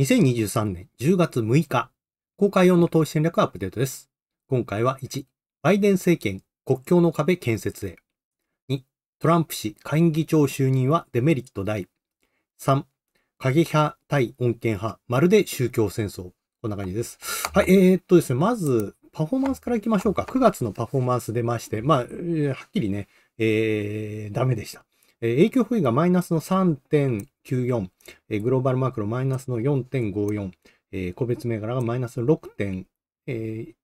2023年10月6日、公開用の投資戦略アップデートです。今回は1、バイデン政権国境の壁建設へ。2、トランプ氏下院議長就任はデメリット大。3、過激派対穏健派、まるで宗教戦争。こんな感じです。はい、えー、っとですね、まず、パフォーマンスからいきましょうか。9月のパフォーマンス出まして、まあ、はっきりね、えー、ダメでした。え影響不意がマイナスの3.1 94、えー、グローバルマクロマイナスの4.54、えー、個別銘柄がマイナス6.48、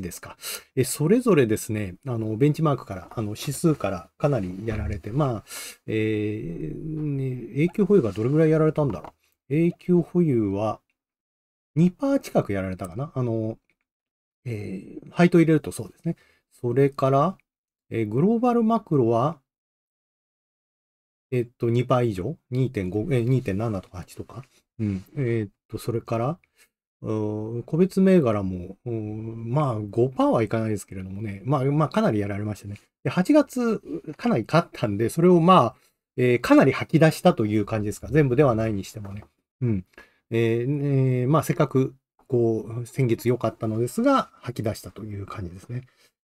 ですか、えー、それぞれですね、あの、ベンチマークから、あの、指数からかなりやられて、まあ、えー、永久保有がどれぐらいやられたんだろう。永久保有は2%近くやられたかな。あの、えー、配当入れるとそうですね。それから、えー、グローバルマクロはえっと、2倍以上 ?2.5、え、2.7とか8とか。うん。えっと、それから、個別銘柄も、まあ5%はいかないですけれどもね、まあまあかなりやられましたね。で8月かなり勝ったんで、それをまあ、えー、かなり吐き出したという感じですか。全部ではないにしてもね。うん。えー、えー、まあせっかく、こう、先月良かったのですが、吐き出したという感じですね。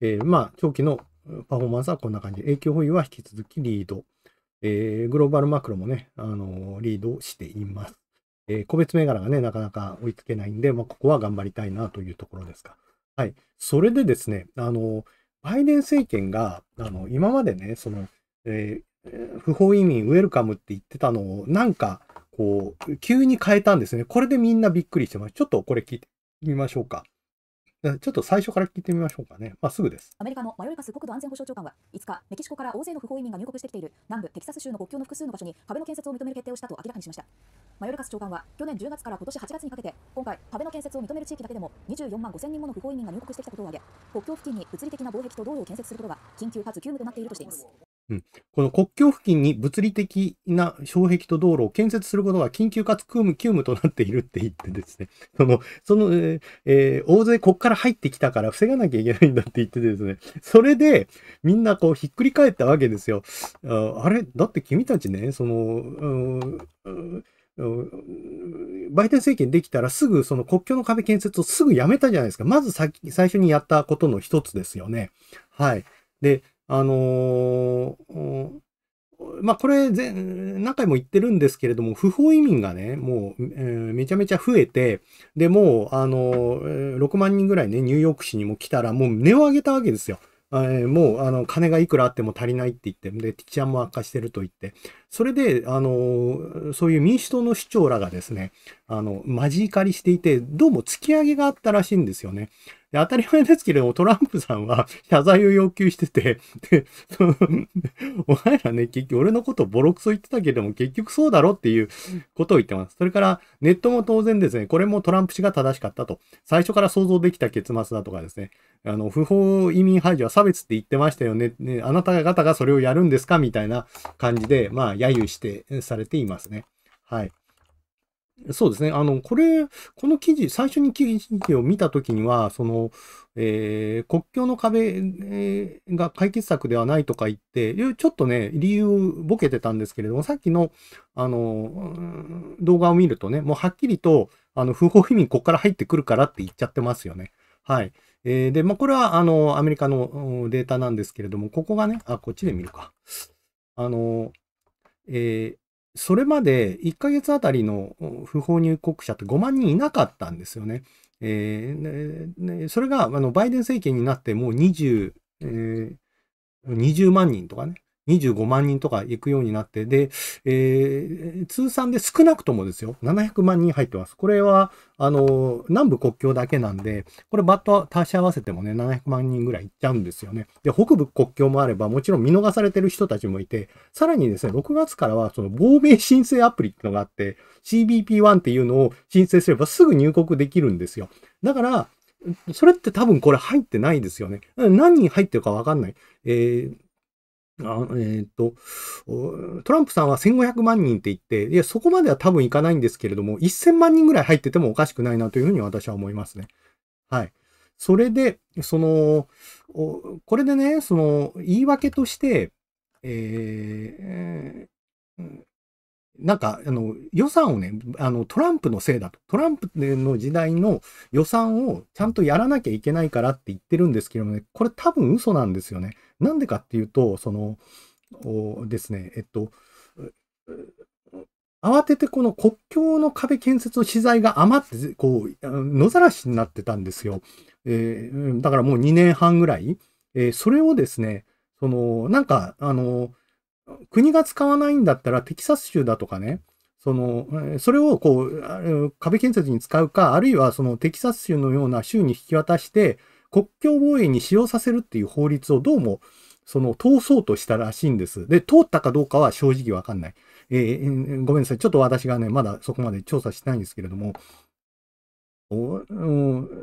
えー、まあ長期のパフォーマンスはこんな感じ。影響保有は引き続きリード。えー、グローバルマクロもね、あのー、リードしています。えー、個別銘柄がね、なかなか追いつけないんで、まあ、ここは頑張りたいなというところですか。はい。それでですね、あの、バイデン政権が、あの、今までね、その、えー、不法移民ウェルカムって言ってたのを、なんか、こう、急に変えたんですね。これでみんなびっくりしてます。ちょっとこれ聞いてみましょうか。ちょっと最初から聞いてみましょうかね。まあ、すぐです。アメリカのマヨリカス国土安全保障長官は5日、メキシコから大勢の不法移民が入国してきている南部テキサス州の国境の複数の場所に壁の建設を認める決定をしたと明らかにしました。マヨリカス長官は去年10月から今年8月にかけて、今回、壁の建設を認める地域だけでも24万5000人もの不法移民が入国してきたことを挙げ、国境付近に物理的な防壁と道路を建設することが緊急かつ急務となっているとしています。この国境付近に物理的な障壁と道路を建設することが緊急かつ急務急務となっているって言ってですね、その、その、えー、大勢こっから入ってきたから防がなきゃいけないんだって言ってですね、それでみんなこうひっくり返ったわけですよ。ああれだって君たちね、その、バイデン政権できたらすぐその国境の壁建設をすぐやめたじゃないですか。まず最初にやったことの一つですよね。はい。で、あのー、まあ、これ何回も言ってるんですけれども、不法移民がね、もう、えー、めちゃめちゃ増えて、で、もう、あのー、6万人ぐらいね、ニューヨーク市にも来たら、もう値を上げたわけですよ。えもう、あの、金がいくらあっても足りないって言って、で、治安も悪化してると言って、それで、あの、そういう民主党の市長らがですね、あの、マジ怒りしていて、どうも突き上げがあったらしいんですよね。で、当たり前ですけれども、トランプさんは 謝罪を要求してて、で、お前らね、結局、俺のことボロクソ言ってたけれども、結局そうだろっていうことを言ってます。それから、ネットも当然ですね、これもトランプ氏が正しかったと。最初から想像できた結末だとかですね、あの、不法移民排除は差別って言ってましたよね。ねあなた方がそれをやるんですかみたいな感じで、まあ、揶揄して、されていますね。はい。そうですね。あの、これ、この記事、最初に記事を見たときには、その、えー、国境の壁が解決策ではないとか言って、ちょっとね、理由ボケてたんですけれども、さっきの、あの、動画を見るとね、もうはっきりと、あの、不法移民ここから入ってくるからって言っちゃってますよね。はい。えー、で、まあ、これは、あの、アメリカのデータなんですけれども、ここがね、あ、こっちで見るか。あの、えーそれまで1ヶ月あたりの不法入国者って5万人いなかったんですよね。えーね、それがあのバイデン政権になってもう20、えー、20万人とかね、25万人とか行くようになって、で、えー、通算で少なくともですよ、700万人入ってます。これは、あの、南部国境だけなんで、これバット足し合わせてもね、700万人ぐらい行っちゃうんですよね。で、北部国境もあれば、もちろん見逃されてる人たちもいて、さらにですね、6月からは、その亡命申請アプリってのがあって、CBP1 っていうのを申請すればすぐ入国できるんですよ。だから、それって多分これ入ってないですよね。何人入ってるかわかんない。えーあえっ、と、トランプさんは1500万人って言って、いや、そこまでは多分いかないんですけれども、1000万人ぐらい入っててもおかしくないなというふうに私は思いますね。はい。それで、その、これでね、その、言い訳として、えー、なんか、あの、予算をね、あの、トランプのせいだと。トランプの時代の予算をちゃんとやらなきゃいけないからって言ってるんですけどもね、これ多分嘘なんですよね。なんでかっていうと、その、ですね、えっと、慌ててこの国境の壁建設の資材が余って、こう、野ざらしになってたんですよ。えー、だからもう2年半ぐらい。えー、それをですね、その、なんか、あの、国が使わないんだったらテキサス州だとかね、その、それをこう、壁建設に使うか、あるいはそのテキサス州のような州に引き渡して、国境防衛に使用させるっていう法律をどうも、その、通そうとしたらしいんです。で、通ったかどうかは正直わかんない。えー、ごめんなさい。ちょっと私がね、まだそこまで調査してないんですけれども、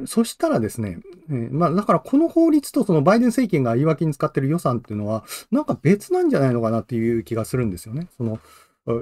そしたらですね、えー、まあ、だからこの法律とそのバイデン政権が言い訳に使ってる予算っていうのは、なんか別なんじゃないのかなっていう気がするんですよね。その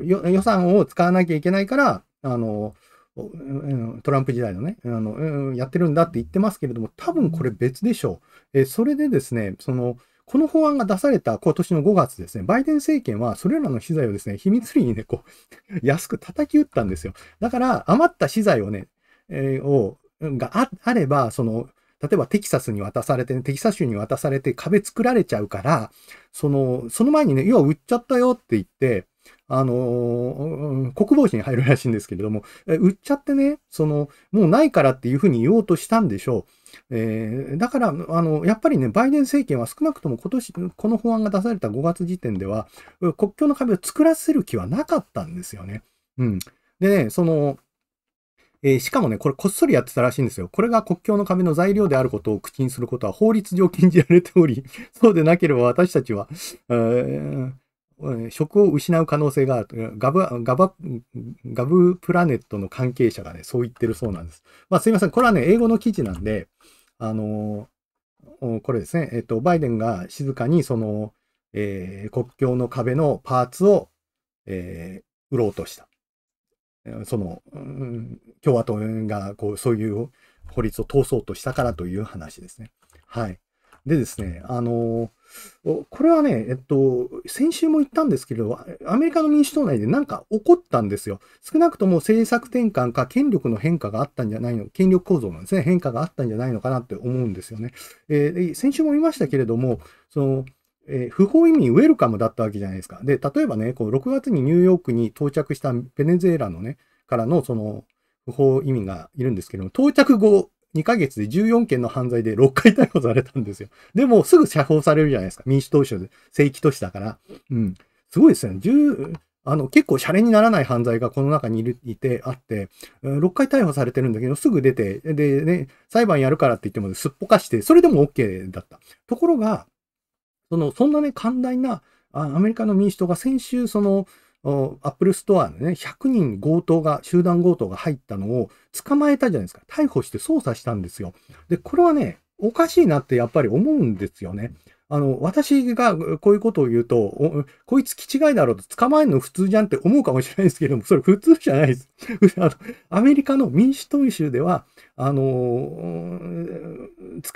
予算を使わなきゃいけないから、あの、トランプ時代のね、あのやってるんだって言ってますけれども、多分これ別でしょう。えそれでですね、その、この法案が出された今年の5月ですね、バイデン政権はそれらの資材をですね、秘密裏にね、こう、安く叩き打ったんですよ。だから、余った資材をね、えー、を、があれば、その、例えばテキサスに渡されて、テキサス州に渡されて壁作られちゃうから、その、その前にね、要は売っちゃったよって言って、あのー、国防省に入るらしいんですけれども、売っちゃってね、その、もうないからっていうふうに言おうとしたんでしょう。えー、だから、あの、やっぱりね、バイデン政権は少なくとも今年、この法案が出された5月時点では、国境の壁を作らせる気はなかったんですよね。うん。でね、その、えー、しかもね、これこっそりやってたらしいんですよ。これが国境の壁の材料であることを口にすることは法律上禁じられており、そうでなければ私たちは、えー職を失う可能性があるガブ、ガバ、ガブプラネットの関係者がね、そう言ってるそうなんです。まあ、すいません。これはね、英語の記事なんで、あのー、これですね、えっと、バイデンが静かにその、えー、国境の壁のパーツを、えー、売ろうとした。その、うん、共和党がこうそういう法律を通そうとしたからという話ですね。はい。でですね、あのこれはね、えっと、先週も言ったんですけれど、アメリカの民主党内でなんか起こったんですよ。少なくとも政策転換か権力の変化があったんじゃないの、権力構造なんですね、変化があったんじゃないのかなって思うんですよね。えー、先週も言いましたけれども、その、えー、不法移民ウェルカムだったわけじゃないですか。で、例えばね、こう6月にニューヨークに到着したベネズエラのね、からのその不法移民がいるんですけども、到着後2ヶ月で14件の犯罪で6回逮捕されたんですよ。でもすぐ釈放されるじゃないですか。民主党首で正規都市だから。うん。すごいですよね。10あの、結構シャレにならない犯罪がこの中にいる、いて、あって、6回逮捕されてるんだけど、すぐ出て、でね、裁判やるからって言ってもすっぽかして、それでも OK だった。ところが、その、そんなね、寛大な、アメリカの民主党が先週、その、アップルストアでね、100人強盗が、集団強盗が入ったのを捕まえたじゃないですか。逮捕して捜査したんですよ。で、これはね、おかしいなってやっぱり思うんですよね。あの、私がこういうことを言うと、こいつ気違いだろうと捕まえるの普通じゃんって思うかもしれないですけども、それ普通じゃないです。あのアメリカの民主党州では、あのー、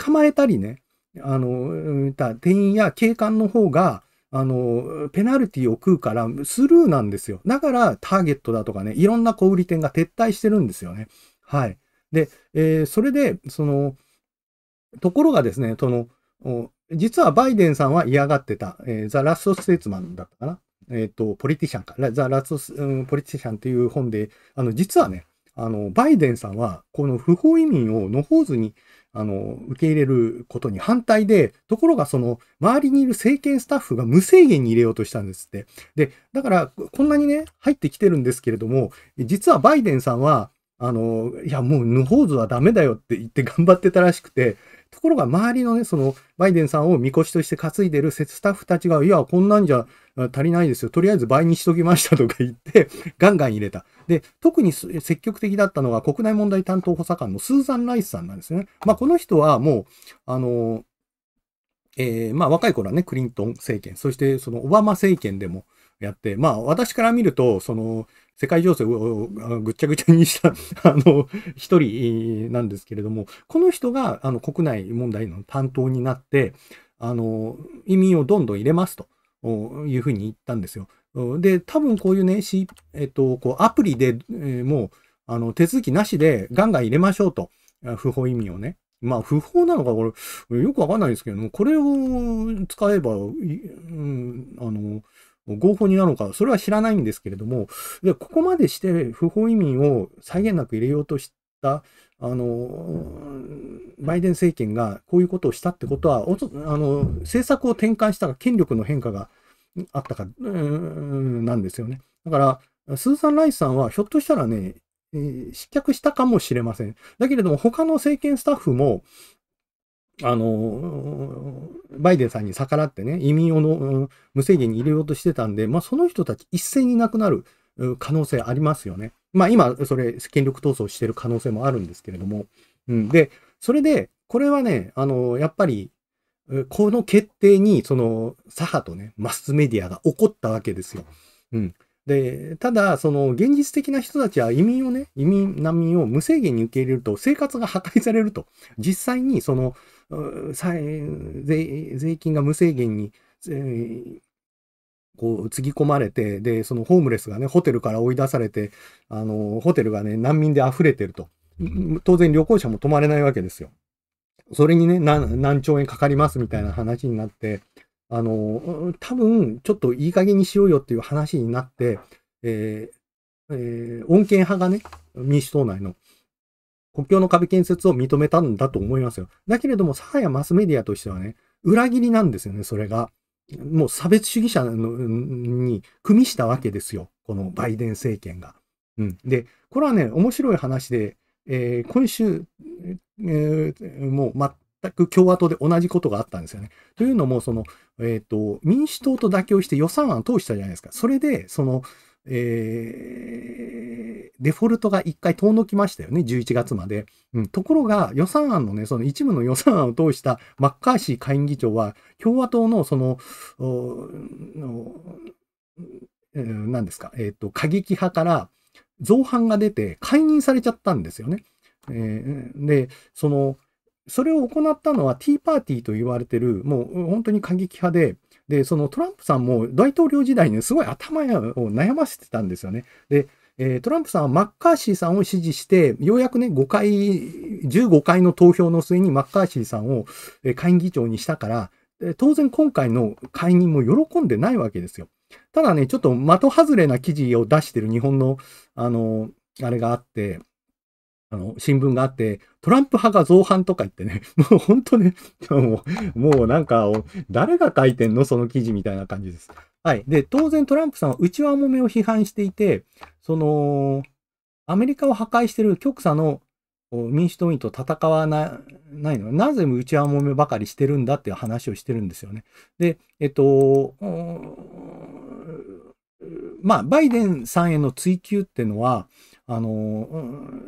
捕まえたりね、あの、店員や警官の方が、あの、ペナルティを食うからスルーなんですよ。だからターゲットだとかね、いろんな小売店が撤退してるんですよね。はい。で、えー、それで、その、ところがですね、その、実はバイデンさんは嫌がってた、えー、ザ・ラスト・ステーツマンだったかな。えっ、ー、と、ポリティシャンか。ザ・ラストス、うん、ポリティシャンっていう本で、あの、実はね、あの、バイデンさんは、この不法移民を野放図に、あの、受け入れることに反対で、ところがその、周りにいる政権スタッフが無制限に入れようとしたんですって。で、だから、こんなにね、入ってきてるんですけれども、実はバイデンさんは、あの、いや、もう無法図はダメだよって言って頑張ってたらしくて、ところが周りのね、そのバイデンさんを見越しとして担いでるスタッフたちが、いや、こんなんじゃ足りないですよ。とりあえず倍にしときましたとか言って ガンガン入れた。で、特に積極的だったのが国内問題担当補佐官のスーザン・ライスさんなんですね。まあ、この人はもう、あの、えー、まあ若い頃はね、クリントン政権、そしてそのオバマ政権でも、やって、まあ私から見ると、その世界情勢をぐっちゃぐちゃにしたあの、一人なんですけれども、この人があの国内問題の担当になって、あの、移民をどんどん入れますというふうに言ったんですよ。で、多分こういうね、えっと、こうアプリで、えー、もう、あの、手続きなしでガンガン入れましょうと。不法移民をね。まあ、不法なのか、これ、よくわかんないですけども、これを使えば、うん、あの、合法になるのか、それは知らないんですけれども、でここまでして不法移民を際限なく入れようとした、あの、バイデン政権がこういうことをしたってことは、あの政策を転換したら権力の変化があったか、うん、なんですよね。だから、スーザン・ライスさんはひょっとしたらね、失脚したかもしれません。だけれども、他の政権スタッフも、あの、バイデンさんに逆らってね、移民をの無制限に入れようとしてたんで、まあ、その人たち一斉になくなる可能性ありますよね。まあ、今、それ、権力闘争してる可能性もあるんですけれども。うん、で、それで、これはね、あの、やっぱり、この決定に、その、左派とね、マスメディアが怒ったわけですよ。うん。で、ただ、その、現実的な人たちは移民をね、移民、難民を無制限に受け入れると、生活が破壊されると。実際に、その、税税金が無制限に、えー、こう、つぎ込まれて、で、そのホームレスがね、ホテルから追い出されて、あの、ホテルがね、難民で溢れてると。当然旅行者も泊まれないわけですよ。それにね、何兆円かかりますみたいな話になって、あの、多分、ちょっといい加減にしようよっていう話になって、えーえー、穏健派がね、民主党内の、国境の壁建設を認めたんだと思いますよ。だけれども、サハやマスメディアとしてはね、裏切りなんですよね、それが。もう差別主義者に組みしたわけですよ、このバイデン政権が。うん、で、これはね、面白い話で、えー、今週、えー、もう全く共和党で同じことがあったんですよね。というのも、その、えっ、ー、と、民主党と妥協して予算案通したじゃないですか。それで、その、えー、デフォルトが一回遠のきましたよね、11月まで。うん、ところが、予算案のね、その一部の予算案を通したマッカーシー下院議長は、共和党のその、何ですか、えっ、ー、と、過激派から造反が出て解任されちゃったんですよね。えー、で、その、それを行ったのはティーパーティーと言われてる、もう本当に過激派で、で、そのトランプさんも大統領時代にすごい頭を悩ませてたんですよね。で、えー、トランプさんはマッカーシーさんを支持して、ようやくね、5回、15回の投票の末にマッカーシーさんを下院議長にしたから、当然今回の解任も喜んでないわけですよ。ただね、ちょっと的外れな記事を出してる日本の、あの、あれがあって、あの、新聞があって、トランプ派が造反とか言ってね、もう本当ね、もう、もうなんか、誰が書いてんのその記事みたいな感じです。はい。で、当然トランプさんは内輪もめを批判していて、その、アメリカを破壊してる極左の民主党員と戦わないのなぜ内輪もめばかりしてるんだっていう話をしてるんですよね。で、えっと、まあ、バイデンさんへの追及っていうのは、あの、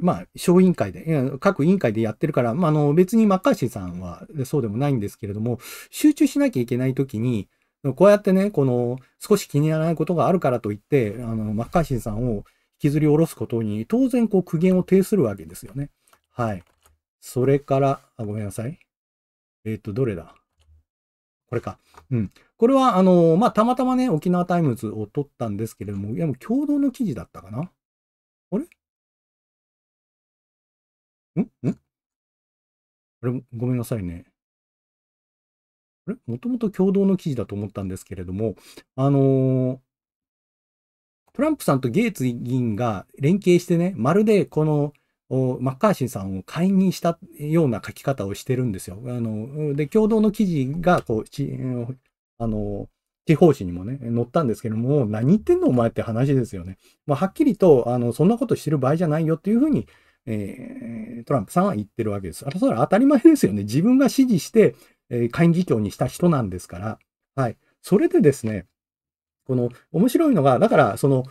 まあ、小委員会で、各委員会でやってるから、まあ、あの、別にマッカーシーさんはそうでもないんですけれども、集中しなきゃいけないときに、こうやってね、この、少し気にならないことがあるからといって、あの、マッカーシーさんを引きずり下ろすことに、当然、こう、苦言を呈するわけですよね。はい。それから、あごめんなさい。えっ、ー、と、どれだこれか。うん。これは、あの、まあ、たまたまね、沖縄タイムズを撮ったんですけれども、いや、もう共同の記事だったかな。あれんんあれ、ごめんなさいね。あれもともと共同の記事だと思ったんですけれども、あのー、トランプさんとゲイツ議員が連携してね、まるでこのマッカーシーさんを解任したような書き方をしてるんですよ。あので、共同の記事がこう、あの地方紙にもね、載ったんですけども、何言ってんのお前って話ですよね。まあ、はっきりと、あの、そんなことしてる場合じゃないよっていうふうに、えー、トランプさんは言ってるわけです。あそれは当たり前ですよね。自分が支持して、えー、会議長にした人なんですから。はい。それでですね、この、面白いのが、だから、その、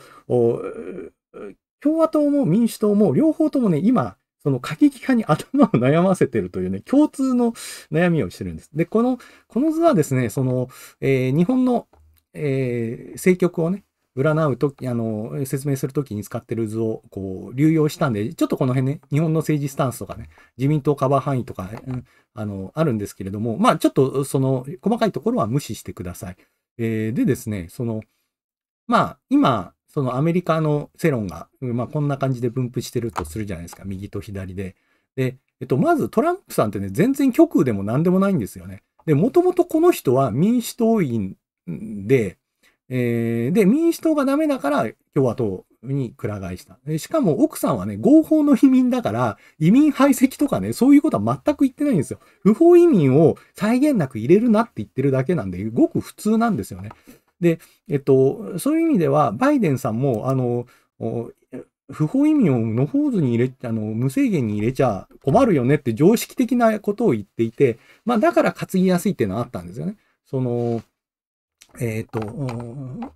共和党も民主党も両方ともね、今、その過激化に頭を悩ませてるというね、共通の悩みをしてるんです。で、この、この図はですね、その、えー、日本の、えー、政局をね、占うとき、あの、説明するときに使ってる図を、こう、流用したんで、ちょっとこの辺ね、日本の政治スタンスとかね、自民党カバー範囲とか、うん、あの、あるんですけれども、まあ、ちょっと、その、細かいところは無視してください。えー、でですね、その、まあ、今、そのアメリカの世論が、まあ、こんな感じで分布してるとするじゃないですか、右と左で。で、えっと、まずトランプさんってね、全然極右でも何でもないんですよね。で、もともとこの人は民主党員で、えー、で、民主党がダメだから共和党にくら替えした。しかも奥さんはね、合法の移民だから、移民排斥とかね、そういうことは全く言ってないんですよ。不法移民を際限なく入れるなって言ってるだけなんで、ごく普通なんですよね。で、えっと、そういう意味では、バイデンさんも、あの、不法移民を野放図に入れ、あの、無制限に入れちゃ困るよねって常識的なことを言っていて、まあ、だから担ぎやすいっていうのはあったんですよね。その、えっ、ー、と、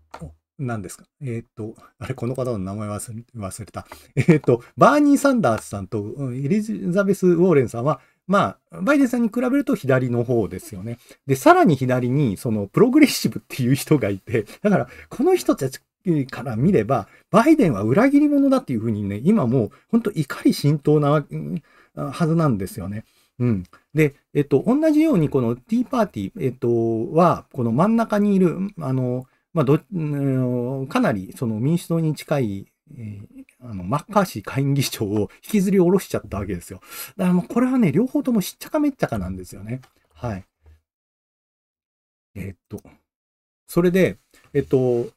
何ですかえっ、ー、と、あれ、この方の名前忘れた。えっ、ー、と、バーニー・サンダースさんとエリザベス・ウォーレンさんは、まあ、バイデンさんに比べると左の方ですよね。で、さらに左に、その、プログレッシブっていう人がいて、だから、この人たちから見れば、バイデンは裏切り者だっていうふうにね、今もう、本当怒り浸透なはずなんですよね。うん。で、えっと、同じように、このティーパーティー、えっと、は、この真ん中にいる、あの、まあ、ど、かなり、その民主党に近いえあの、マッカーシー下院議長を引きずり下ろしちゃったわけですよ。だからもうこれはね、両方ともしっちゃかめっちゃかなんですよね。はい。えー、っと、それで、えっと、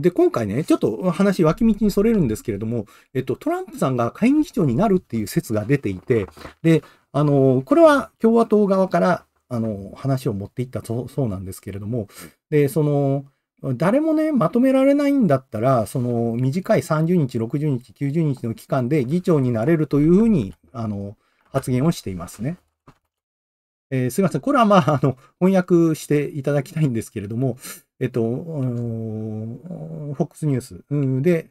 で、今回ね、ちょっと話脇道にそれるんですけれども、えっと、トランプさんが下院議長になるっていう説が出ていて、で、あの、これは共和党側から、あの、話を持っていったそうなんですけれども、で、その、誰もね、まとめられないんだったら、その短い30日、60日、90日の期間で議長になれるというふうに、あの、発言をしていますね。えー、すいません。これはまあ、あの、翻訳していただきたいんですけれども、えっと、FOX ニュースで、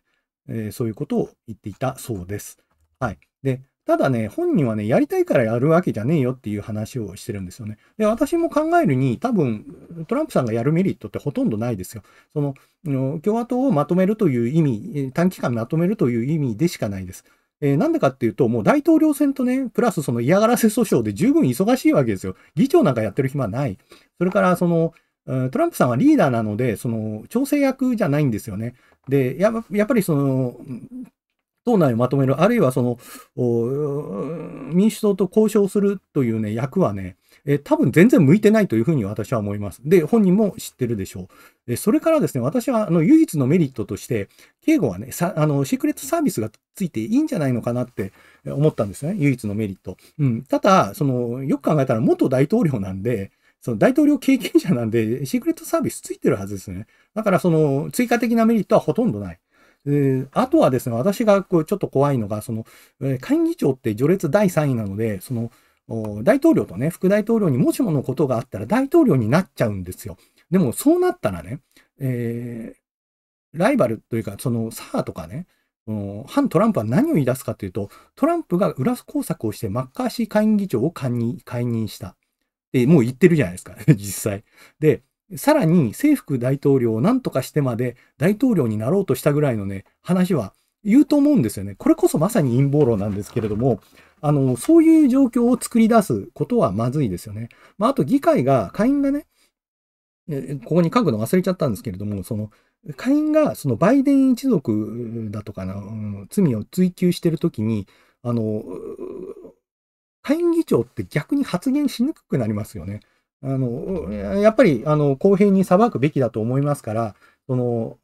えー、そういうことを言っていたそうです。はい。で、ただね、本人はね、やりたいからやるわけじゃねえよっていう話をしてるんですよね。で、私も考えるに、多分、トランプさんがやるメリットってほとんどないですよ。その、共和党をまとめるという意味、短期間まとめるという意味でしかないです。えー、なんでかっていうと、もう大統領選とね、プラスその嫌がらせ訴訟で十分忙しいわけですよ。議長なんかやってる暇ない。それから、その、トランプさんはリーダーなので、その、調整役じゃないんですよね。で、やっぱりその、党内をまとめる、あるいはその民主党と交渉するというね、役はね、え多分全然向いてないというふうに私は思います。で、本人も知ってるでしょう。でそれからですね、私はあの唯一のメリットとして、警護はねさ、あのシークレットサービスがついていいんじゃないのかなって思ったんですね、唯一のメリット。うん、ただその、よく考えたら元大統領なんで、その大統領経験者なんで、シークレットサービスついてるはずですね。だから、その追加的なメリットはほとんどない。あとはですね、私がこうちょっと怖いのが、その、会下院議長って序列第3位なので、その、大統領とね、副大統領にもしものことがあったら大統領になっちゃうんですよ。でもそうなったらね、えー、ライバルというか、その、サーとかね、反トランプは何を言い出すかというと、トランプが裏工作をしてマッカーシー下院議長を解任した。もう言ってるじゃないですか、実際。で、さらに、政府大統領を何とかしてまで大統領になろうとしたぐらいのね、話は言うと思うんですよね。これこそまさに陰謀論なんですけれども、あの、そういう状況を作り出すことはまずいですよね。まあ、あと議会が、下院がね、ここに書くの忘れちゃったんですけれども、その、下院が、そのバイデン一族だとかな、うん、罪を追及してるときに、あの、下院議長って逆に発言しにくくなりますよね。あの、やっぱり、あの、公平に裁くべきだと思いますから、その、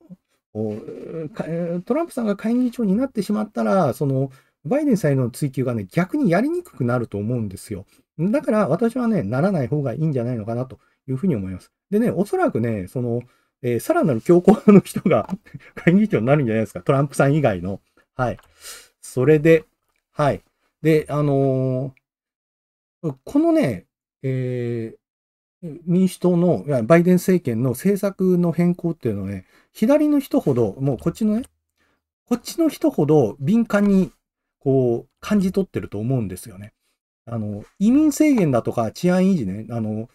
トランプさんが会議長になってしまったら、その、バイデンさんへの追及がね、逆にやりにくくなると思うんですよ。だから、私はね、ならない方がいいんじゃないのかなというふうに思います。でね、おそらくね、その、えー、さらなる強硬派の人が 会議長になるんじゃないですか。トランプさん以外の。はい。それで、はい。で、あのー、このね、えー、民主党の、いやバイデン政権の政策の変更っていうのはね、左の人ほど、もうこっちのね、こっちの人ほど敏感に、こう、感じ取ってると思うんですよね。あの、移民制限だとか治安維持ね、あの、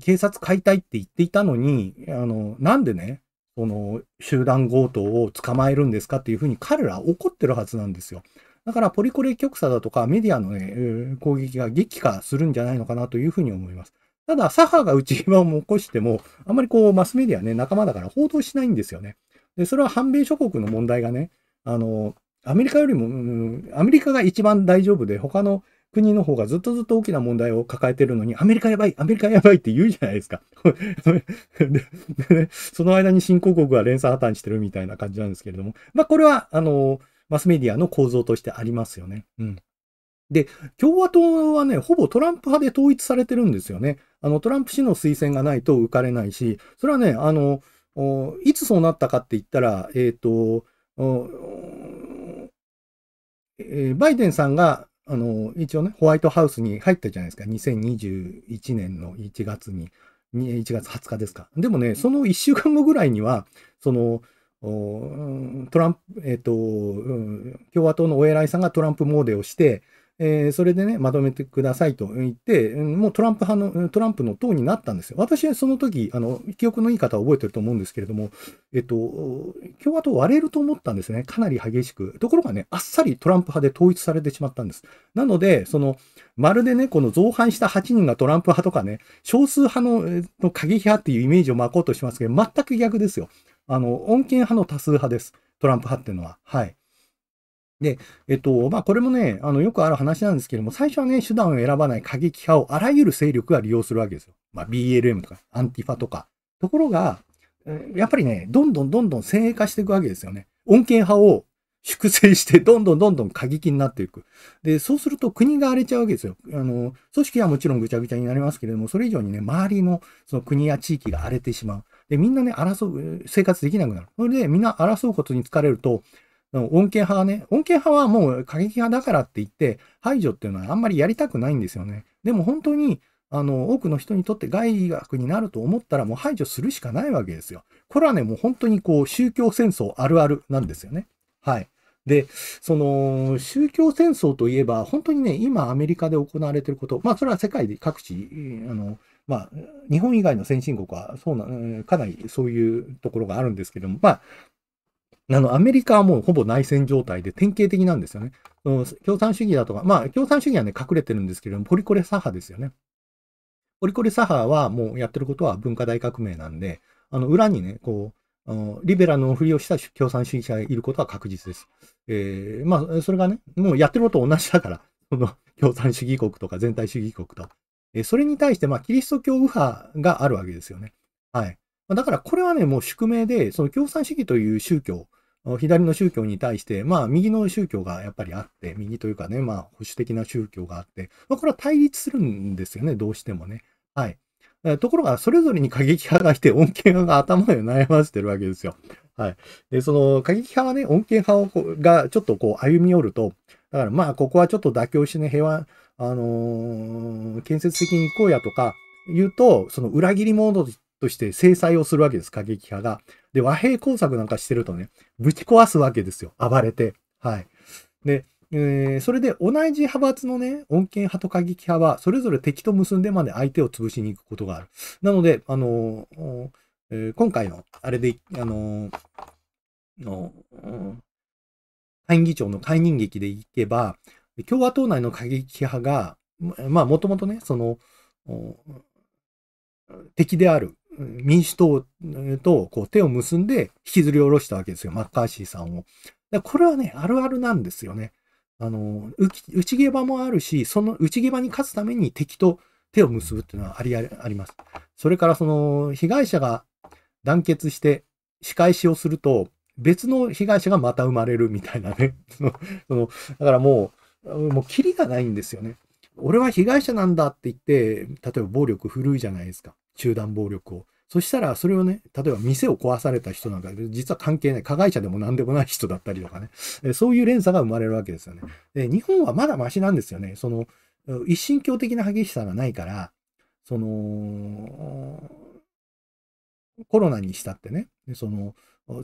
警察解体って言っていたのに、あの、なんでね、その集団強盗を捕まえるんですかっていうふうに彼ら怒ってるはずなんですよ。だからポリコレ局査だとかメディアのね、攻撃が激化するんじゃないのかなというふうに思います。ただ、左派が内側を起こしても、あんまりこう、マスメディアね、仲間だから報道しないんですよね。で、それは反米諸国の問題がね、あの、アメリカよりも、うん、アメリカが一番大丈夫で、他の国の方がずっとずっと大きな問題を抱えてるのに、アメリカやばい、アメリカやばいって言うじゃないですか。その間に新興国が連鎖破綻してるみたいな感じなんですけれども、まあこれは、あの、マスメディアの構造としてありますよね。うん。で、共和党はね、ほぼトランプ派で統一されてるんですよね。あの、トランプ氏の推薦がないと受かれないし、それはね、あの、いつそうなったかって言ったら、えっ、ー、と、えー、バイデンさんが、あの、一応ね、ホワイトハウスに入ったじゃないですか。2021年の1月に、1月20日ですか。でもね、その1週間後ぐらいには、その、トランプ、えっ、ー、と、共和党のお偉いさんがトランプ詣でをして、えー、それでね、まとめてくださいと言って、もうトランプ派の、トランプの党になったんですよ。私はその時、あの、記憶のいい方は覚えてると思うんですけれども、えっと、共和党割れると思ったんですね。かなり激しく。ところがね、あっさりトランプ派で統一されてしまったんです。なので、その、まるでね、この造反した8人がトランプ派とかね、少数派のの過激派っていうイメージを巻こうとしますけど、全く逆ですよ。あの、穏健派の多数派です。トランプ派っていうのは。はい。で、えっと、まあ、これもね、あの、よくある話なんですけども、最初はね、手段を選ばない過激派をあらゆる勢力が利用するわけですよ。まあ、BLM とか、アンティファとか。ところが、やっぱりね、どんどんどんどん先鋭化していくわけですよね。穏健派を粛清して、どんどんどんどん過激になっていく。で、そうすると国が荒れちゃうわけですよ。あの、組織はもちろんぐちゃぐちゃになりますけれども、それ以上にね、周りのその国や地域が荒れてしまう。で、みんなね、争う、生活できなくなる。それで、みんな争うことに疲れると、恩恵派はね、恩恵派はもう過激派だからって言って、排除っていうのはあんまりやりたくないんですよね。でも本当に、あの、多くの人にとって害悪になると思ったらもう排除するしかないわけですよ。これはね、もう本当にこう、宗教戦争あるあるなんですよね。はい。で、その、宗教戦争といえば、本当にね、今アメリカで行われていること、まあそれは世界で各地、あの、まあ、日本以外の先進国はそうな、かなりそういうところがあるんですけども、まあ、あの、アメリカはもうほぼ内戦状態で典型的なんですよね。共産主義だとか、まあ、共産主義はね、隠れてるんですけれども、ポリコレ左派ですよね。ポリコレ左派はもうやってることは文化大革命なんで、あの、裏にね、こう、あのリベラルのふりをした共産主義者がいることは確実です。えー、まあ、それがね、もうやってること同じだから、その共産主義国とか全体主義国と。えー、それに対して、まあ、キリスト教右派があるわけですよね。はい。だから、これはね、もう宿命で、その共産主義という宗教、左の宗教に対して、まあ、右の宗教がやっぱりあって、右というかね、まあ、保守的な宗教があって、まあ、これは対立するんですよね、どうしてもね。はい。ところが、それぞれに過激派がいて、恩恵派が頭を悩ませてるわけですよ。はい。で、その過激派はね、恩恵派をがちょっとこう歩み寄ると、だからまあ、ここはちょっと妥協してね、平和、あのー、建設的に行こうやとか、言うと、その裏切り者として制裁をするわけです、過激派が。で、和平工作なんかしてるとね、ぶち壊すわけですよ、暴れて。はい。で、えー、それで同じ派閥のね、穏健派と過激派は、それぞれ敵と結んでまで相手を潰しに行くことがある。なので、あのー、えー、今回の、あれで、あのの、下院議長の解任劇で行けば、共和党内の過激派が、まあ、もともとね、その、敵である民主党とこう手を結んで引きずり下ろしたわけですよ、マッカーシーさんを。でこれはね、あるあるなんですよね。あの、内毛場もあるし、その内毛場に勝つために敵と手を結ぶっていうのはありあります。それからその被害者が団結して仕返しをすると、別の被害者がまた生まれるみたいなね。その、そのだからもう、もうキリがないんですよね。俺は被害者なんだって言って、例えば暴力振るうじゃないですか。集団暴力を。そしたら、それをね、例えば店を壊された人なんか、実は関係ない、加害者でも何でもない人だったりとかね、そういう連鎖が生まれるわけですよね。で、日本はまだマシなんですよね。その、一神教的な激しさがないから、その、コロナにしたってね、その、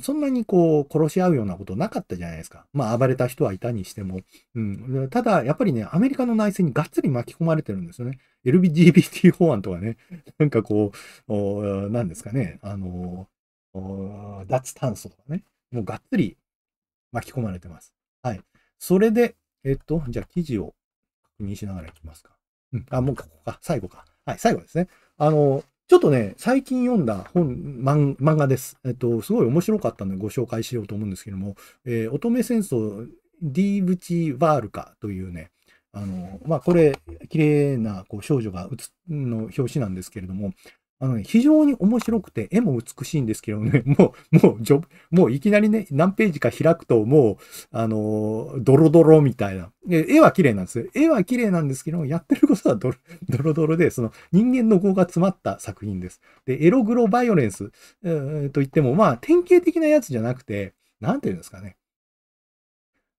そんなにこう、殺し合うようなことなかったじゃないですか。まあ、暴れた人はいたにしても。うん。ただ、やっぱりね、アメリカの内戦にがっつり巻き込まれてるんですよね。LGBT 法案とかね、なんかこう、何ですかね、あの、脱炭素とかね、もうがっつり巻き込まれてます。はい。それで、えっと、じゃあ記事を確認しながらいきますか。うん。あ、もうここか。最後か。はい、最後ですね。あの、ちょっとね、最近読んだ本、漫画です。えっと、すごい面白かったのでご紹介しようと思うんですけども、えー、乙女戦争、ディーブチ・ワールカというね、あの、まあ、これ、綺麗なこう少女が写の表紙なんですけれども、あのね、非常に面白くて、絵も美しいんですけどね、もう、もう、ジョもういきなりね、何ページか開くと、もう、あの、ドロドロみたいな。絵は綺麗なんですよ。絵は綺麗なんですけど、やってることはドロ ドロドロで、その人間の業が詰まった作品です。で、エログロバイオレンス、えー、といっても、まあ、典型的なやつじゃなくて、なんていうんですかね。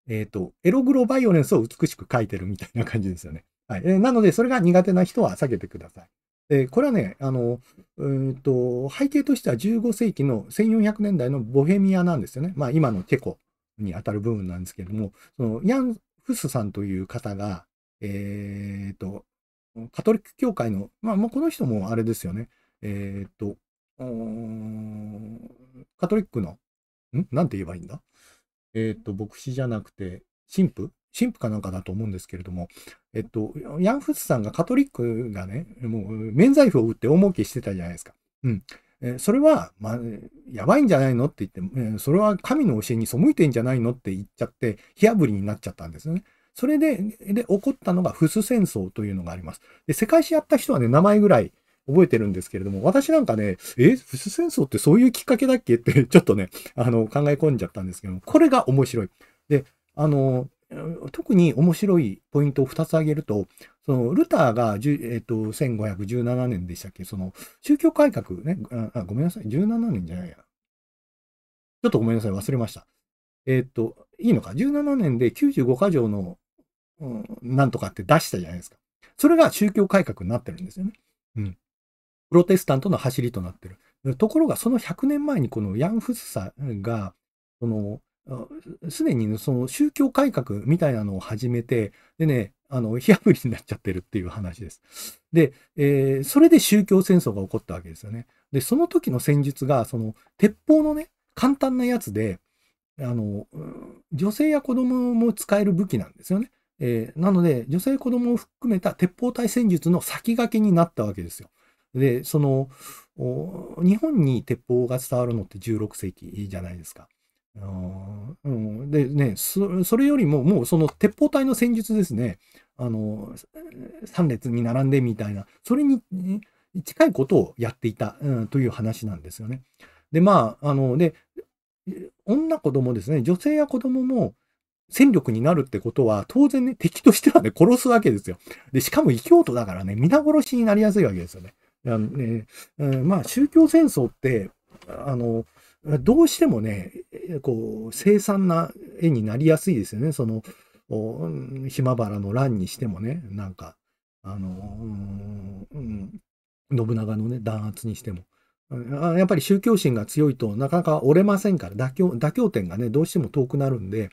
えっ、ー、と、エログロバイオレンスを美しく描いてるみたいな感じですよね。はい。えー、なので、それが苦手な人は避けてください。えこれはね、あの、うんと、背景としては15世紀の1400年代のボヘミアなんですよね。まあ今のチェコにあたる部分なんですけれども、そのヤン・フスさんという方が、えー、と、カトリック教会の、まあ、まあ、この人もあれですよね。えー、と、カトリックの、んなんて言えばいいんだえっ、ー、と、牧師じゃなくて、神父神父かなんかだと思うんですけれども、えっと、ヤンフスさんがカトリックがね、もう免罪符を打って大儲けしてたじゃないですか。うん。えそれは、まあ、やばいんじゃないのって言って、えそれは神の教えに背いてんじゃないのって言っちゃって、火あぶりになっちゃったんですよね。それで、で、起こったのがフス戦争というのがあります。で、世界史やった人はね、名前ぐらい覚えてるんですけれども、私なんかね、え、フス戦争ってそういうきっかけだっけって、ちょっとね、あの、考え込んじゃったんですけども、これが面白い。で、あの、特に面白いポイントを2つ挙げると、そのルターが、えー、と1517年でしたっけ、その宗教改革ね、ごめんなさい、17年じゃないや。ちょっとごめんなさい、忘れました。えっ、ー、と、いいのか、17年で95箇条の、うん、なんとかって出したじゃないですか。それが宗教改革になってるんですよね。うん。プロテスタントの走りとなってる。ところが、その100年前にこのヤン・フッサが、その、すでにその宗教改革みたいなのを始めて、でね、あの、火炙りになっちゃってるっていう話です。で、えー、それで宗教戦争が起こったわけですよね。で、その時の戦術が、その、鉄砲のね、簡単なやつで、あの、女性や子供も使える武器なんですよね。えー、なので、女性子供を含めた鉄砲対戦術の先駆けになったわけですよ。で、その、日本に鉄砲が伝わるのって16世紀じゃないですか。うん、でねそ、それよりももうその鉄砲隊の戦術ですね。あの、3列に並んでみたいな、それに近いことをやっていた、うん、という話なんですよね。で、まあ、あの、で、女子供ですね、女性や子供も戦力になるってことは、当然ね、敵としてはね、殺すわけですよ。で、しかも異教徒だからね、皆殺しになりやすいわけですよね。あのね、うん、まあ、宗教戦争って、あの、どうしてもね、こう、凄惨な絵になりやすいですよね。その、島原の乱にしてもね、なんか、あの、信長のね、弾圧にしても。やっぱり宗教心が強いとなかなか折れませんから、妥協、妥協点がね、どうしても遠くなるんで、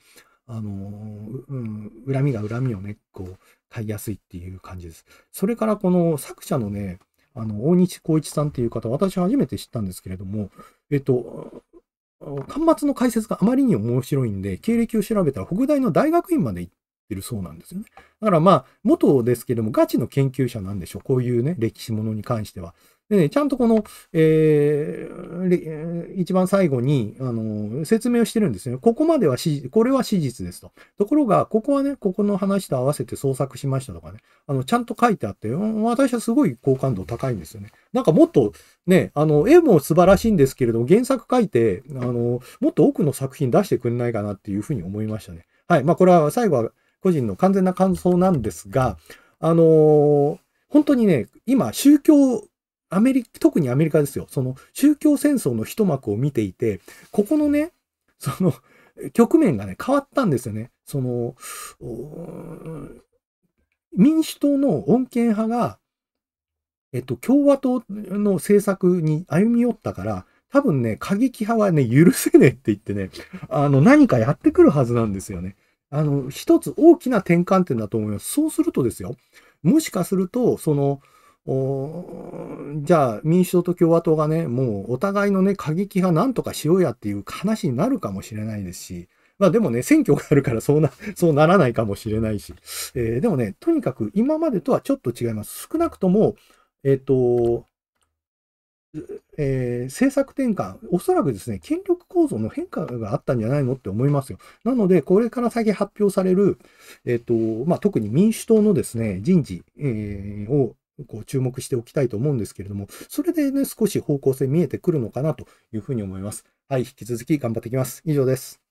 あの、うん、恨みが恨みをね、こう、買いやすいっていう感じです。それからこの作者のね、あの、大西光一さんっていう方、私初めて知ったんですけれども、えっと、端末の解説があまりに面白いんで、経歴を調べたら、北大の大学院まで行ってるそうなんですよね。だからまあ、元ですけども、ガチの研究者なんでしょう。こういうね、歴史ものに関しては。でね、ちゃんとこの、えー、一番最後に、あの、説明をしてるんですね。ここまではこれは史実ですと。ところが、ここはね、ここの話と合わせて創作しましたとかね、あの、ちゃんと書いてあって、私はすごい好感度高いんですよね。なんかもっと、ね、あの、絵も素晴らしいんですけれど、原作書いて、あの、もっと多くの作品出してくれないかなっていうふうに思いましたね。はい。まあ、これは最後は個人の完全な感想なんですが、あのー、本当にね、今、宗教アメリカ、特にアメリカですよ。その宗教戦争の一幕を見ていて、ここのね、その局面がね、変わったんですよね。その、民主党の穏健派が、えっと、共和党の政策に歩み寄ったから、多分ね、過激派はね、許せねえって言ってね、あの、何かやってくるはずなんですよね。あの、一つ大きな転換点だと思います。そうするとですよ、もしかすると、その、じゃあ民主党と共和党がね、もうお互いのね、過激派なんとかしようやっていう話になるかもしれないですし、まあでもね、選挙があるからそうな、そうならないかもしれないし、えー、でもね、とにかく今までとはちょっと違います。少なくとも、えっ、ー、と、えー、政策転換、おそらくですね、権力構造の変化があったんじゃないのって思いますよ。なので、これから先発表される、えっ、ー、と、まあ、特に民主党のですね、人事、えー、をこう注目しておきたいと思うんですけれども、それでね、少し方向性見えてくるのかなというふうに思います。はい、引き続き頑張っていきます。以上です。